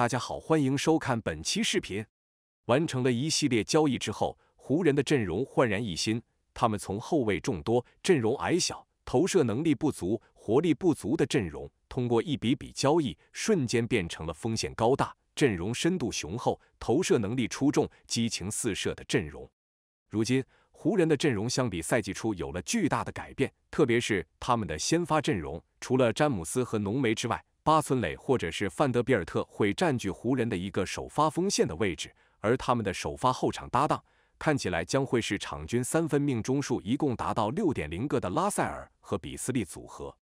大家好，欢迎收看本期视频。完成了一系列交易之后，湖人的阵容焕然一新。他们从后卫众多、阵容矮小、投射能力不足、活力不足的阵容，通过一笔笔交易，瞬间变成了风险高大、阵容深度雄厚、投射能力出众、激情四射的阵容。如今，湖人的阵容相比赛季初有了巨大的改变，特别是他们的先发阵容，除了詹姆斯和浓眉之外。巴村垒或者是范德比尔特会占据湖人的一个首发锋线的位置，而他们的首发后场搭档看起来将会是场均三分命中数一共达到六点零个的拉塞尔和比斯利组合。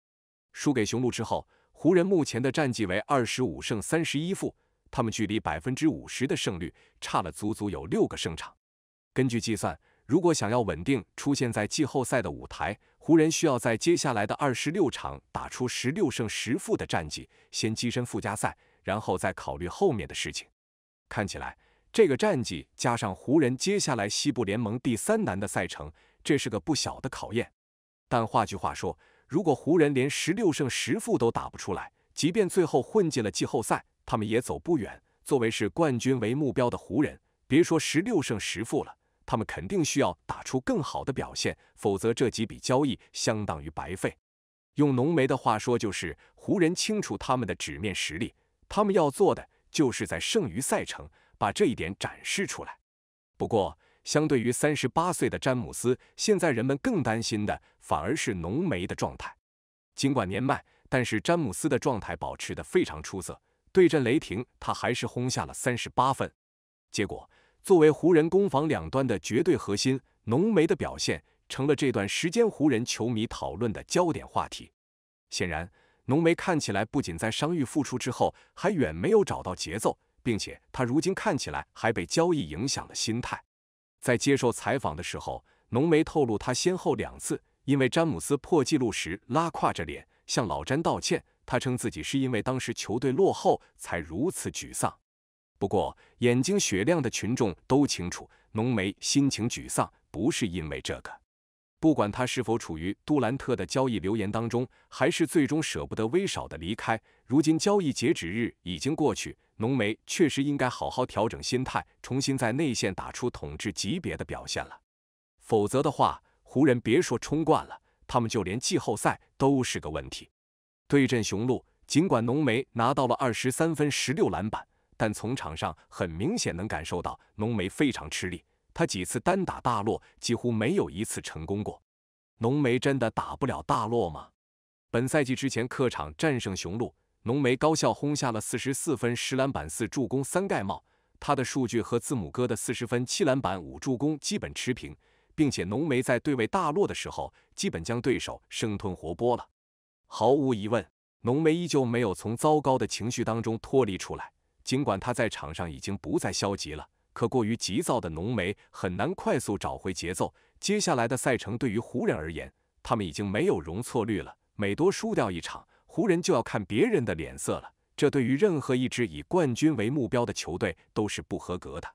输给雄鹿之后，湖人目前的战绩为二十五胜三十一负，他们距离百分之五十的胜率差了足足有六个胜场。根据计算，如果想要稳定出现在季后赛的舞台，湖人需要在接下来的二十六场打出十六胜十负的战绩，先跻身附加赛，然后再考虑后面的事情。看起来，这个战绩加上湖人接下来西部联盟第三难的赛程，这是个不小的考验。但换句话说，如果湖人连十六胜十负都打不出来，即便最后混进了季后赛，他们也走不远。作为是冠军为目标的湖人，别说十六胜十负了。他们肯定需要打出更好的表现，否则这几笔交易相当于白费。用浓眉的话说，就是湖人清楚他们的纸面实力，他们要做的就是在剩余赛程把这一点展示出来。不过，相对于三十八岁的詹姆斯，现在人们更担心的反而是浓眉的状态。尽管年迈，但是詹姆斯的状态保持得非常出色。对阵雷霆，他还是轰下了三十八分，结果。作为湖人攻防两端的绝对核心，浓眉的表现成了这段时间湖人球迷讨论的焦点话题。显然，浓眉看起来不仅在伤愈复出之后还远没有找到节奏，并且他如今看起来还被交易影响了心态。在接受采访的时候，浓眉透露他先后两次因为詹姆斯破纪录时拉胯着脸向老詹道歉，他称自己是因为当时球队落后才如此沮丧。不过，眼睛雪亮的群众都清楚，浓眉心情沮丧不是因为这个。不管他是否处于杜兰特的交易留言当中，还是最终舍不得威少的离开，如今交易截止日已经过去，浓眉确实应该好好调整心态，重新在内线打出统治级别的表现了。否则的话，湖人别说冲冠了，他们就连季后赛都是个问题。对阵雄鹿，尽管浓眉拿到了二十三分、十六篮板。但从场上很明显能感受到浓眉非常吃力，他几次单打大洛几乎没有一次成功过。浓眉真的打不了大洛吗？本赛季之前客场战胜雄鹿，浓眉高效轰下了四十四分、十篮板、四助攻、三盖帽，他的数据和字母哥的四十分、七篮板、五助攻基本持平，并且浓眉在对位大洛的时候，基本将对手生吞活剥了。毫无疑问，浓眉依旧没有从糟糕的情绪当中脱离出来。尽管他在场上已经不再消极了，可过于急躁的浓眉很难快速找回节奏。接下来的赛程对于湖人而言，他们已经没有容错率了。每多输掉一场，湖人就要看别人的脸色了。这对于任何一支以冠军为目标的球队都是不合格的。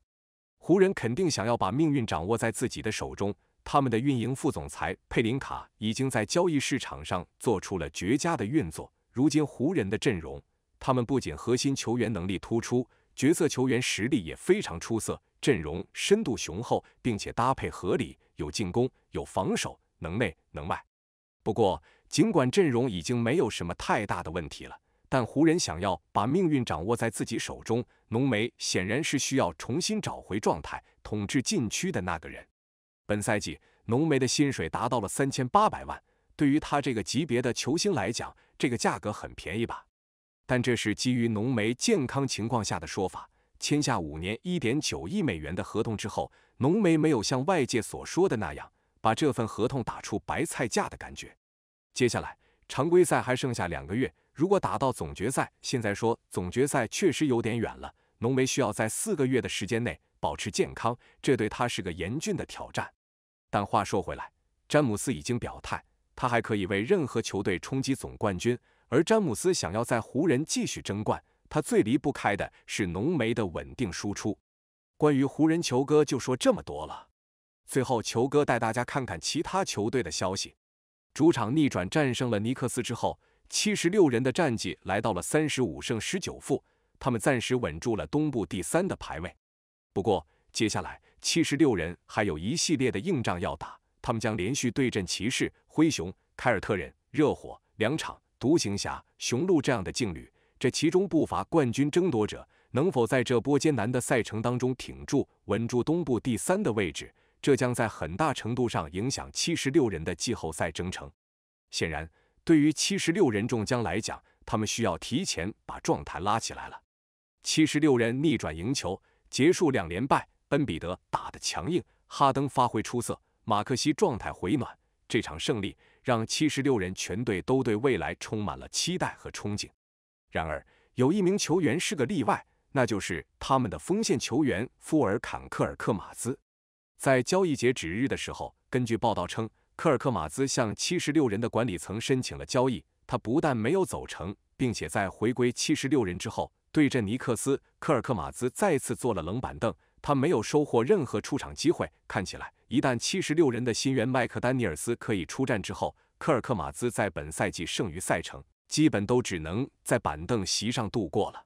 湖人肯定想要把命运掌握在自己的手中。他们的运营副总裁佩林卡已经在交易市场上做出了绝佳的运作。如今，湖人的阵容。他们不仅核心球员能力突出，角色球员实力也非常出色，阵容深度雄厚，并且搭配合理，有进攻，有防守，能内能外。不过，尽管阵容已经没有什么太大的问题了，但湖人想要把命运掌握在自己手中，浓眉显然是需要重新找回状态、统治禁区的那个人。本赛季，浓眉的薪水达到了三千八百万，对于他这个级别的球星来讲，这个价格很便宜吧？但这是基于浓眉健康情况下的说法。签下五年一点九亿美元的合同之后，浓眉没有像外界所说的那样把这份合同打出白菜价的感觉。接下来常规赛还剩下两个月，如果打到总决赛，现在说总决赛确实有点远了。浓眉需要在四个月的时间内保持健康，这对他是个严峻的挑战。但话说回来，詹姆斯已经表态，他还可以为任何球队冲击总冠军。而詹姆斯想要在湖人继续争冠，他最离不开的是浓眉的稳定输出。关于湖人球哥就说这么多了。最后，球哥带大家看看其他球队的消息。主场逆转战胜了尼克斯之后，七十六人的战绩来到了三十五胜十九负，他们暂时稳住了东部第三的排位。不过，接下来七十六人还有一系列的硬仗要打，他们将连续对阵骑士、灰熊、凯尔特人、热火两场。独行侠、雄鹿这样的劲旅，这其中不乏冠军争夺者。能否在这波艰难的赛程当中挺住、稳住东部第三的位置，这将在很大程度上影响七十六人的季后赛征程。显然，对于七十六人众将来讲，他们需要提前把状态拉起来了。七十六人逆转赢球，结束两连败。恩比德打得强硬，哈登发挥出色，马克西状态回暖。这场胜利。让七十六人全队都对未来充满了期待和憧憬。然而，有一名球员是个例外，那就是他们的锋线球员富尔坎·科尔克马兹。在交易截止日的时候，根据报道称，科尔克马兹向七十六人的管理层申请了交易，他不但没有走成，并且在回归七十六人之后对阵尼克斯，科尔克马兹再次坐了冷板凳。他没有收获任何出场机会。看起来，一旦七十六人的新援麦克丹尼尔斯可以出战之后，科尔克马兹在本赛季剩余赛程基本都只能在板凳席上度过了。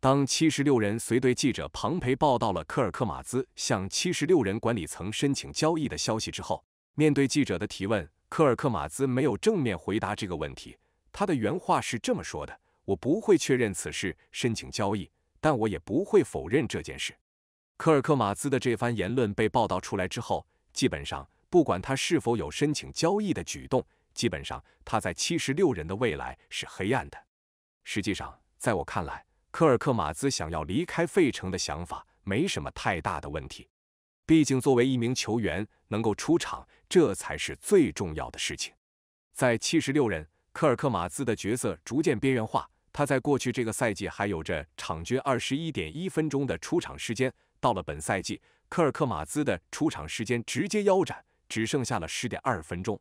当七十六人随队记者庞培报道了科尔克马兹向七十六人管理层申请交易的消息之后，面对记者的提问，科尔克马兹没有正面回答这个问题。他的原话是这么说的：“我不会确认此事申请交易，但我也不会否认这件事。”科尔克马兹的这番言论被报道出来之后，基本上不管他是否有申请交易的举动，基本上他在七十六人的未来是黑暗的。实际上，在我看来，科尔克马兹想要离开费城的想法没什么太大的问题。毕竟，作为一名球员，能够出场这才是最重要的事情。在七十六人，科尔克马兹的角色逐渐边缘化。他在过去这个赛季还有着场均二十一点一分钟的出场时间。到了本赛季，科尔克马兹的出场时间直接腰斩，只剩下了十点二分钟。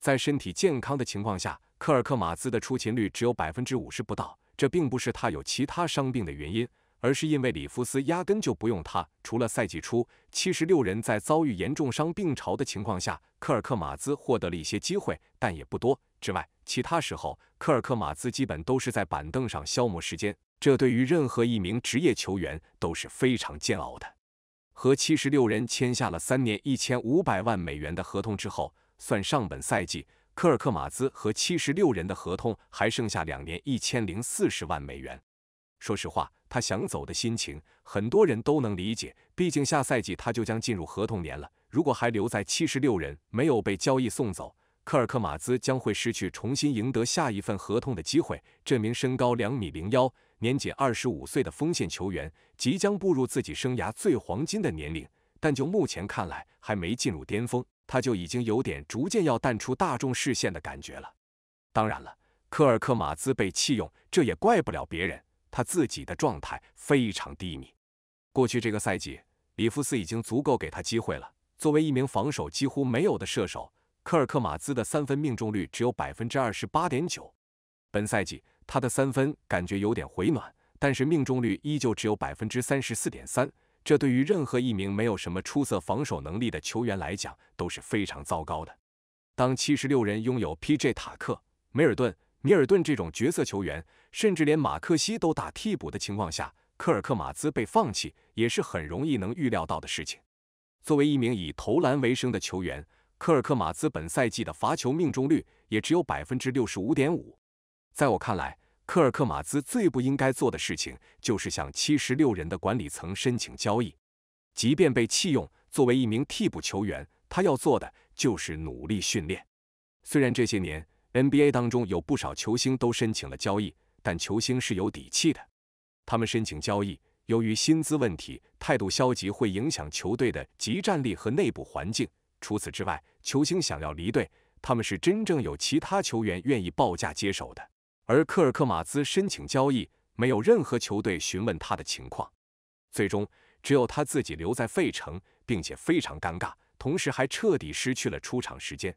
在身体健康的情况下，科尔克马兹的出勤率只有百分之五十不到。这并不是他有其他伤病的原因，而是因为里夫斯压根就不用他。除了赛季初七十六人在遭遇严重伤病潮的情况下，科尔克马兹获得了一些机会，但也不多。之外，其他时候，科尔克马兹基本都是在板凳上消磨时间。这对于任何一名职业球员都是非常煎熬的。和七十六人签下了三年一千五百万美元的合同之后，算上本赛季，科尔克马兹和七十六人的合同还剩下两年一千零四十万美元。说实话，他想走的心情很多人都能理解。毕竟下赛季他就将进入合同年了，如果还留在七十六人，没有被交易送走，科尔克马兹将会失去重新赢得下一份合同的机会。这名身高两米零幺。年仅二十五岁的锋线球员即将步入自己生涯最黄金的年龄，但就目前看来，还没进入巅峰，他就已经有点逐渐要淡出大众视线的感觉了。当然了，科尔克马兹被弃用，这也怪不了别人，他自己的状态非常低迷。过去这个赛季，里夫斯已经足够给他机会了。作为一名防守几乎没有的射手，科尔克马兹的三分命中率只有百分之二十八点九，本赛季。他的三分感觉有点回暖，但是命中率依旧只有百分之三十四点三，这对于任何一名没有什么出色防守能力的球员来讲都是非常糟糕的。当七十六人拥有 P.J. 塔克、梅尔顿、米尔顿这种角色球员，甚至连马克西都打替补的情况下，科尔克马兹被放弃也是很容易能预料到的事情。作为一名以投篮为生的球员，科尔克马兹本赛季的罚球命中率也只有百分之六十五点五，在我看来。科尔克马兹最不应该做的事情就是向七十六人的管理层申请交易，即便被弃用，作为一名替补球员，他要做的就是努力训练。虽然这些年 NBA 当中有不少球星都申请了交易，但球星是有底气的。他们申请交易，由于薪资问题，态度消极会影响球队的集战力和内部环境。除此之外，球星想要离队，他们是真正有其他球员愿意报价接手的。而科尔克马兹申请交易，没有任何球队询问他的情况，最终只有他自己留在费城，并且非常尴尬，同时还彻底失去了出场时间。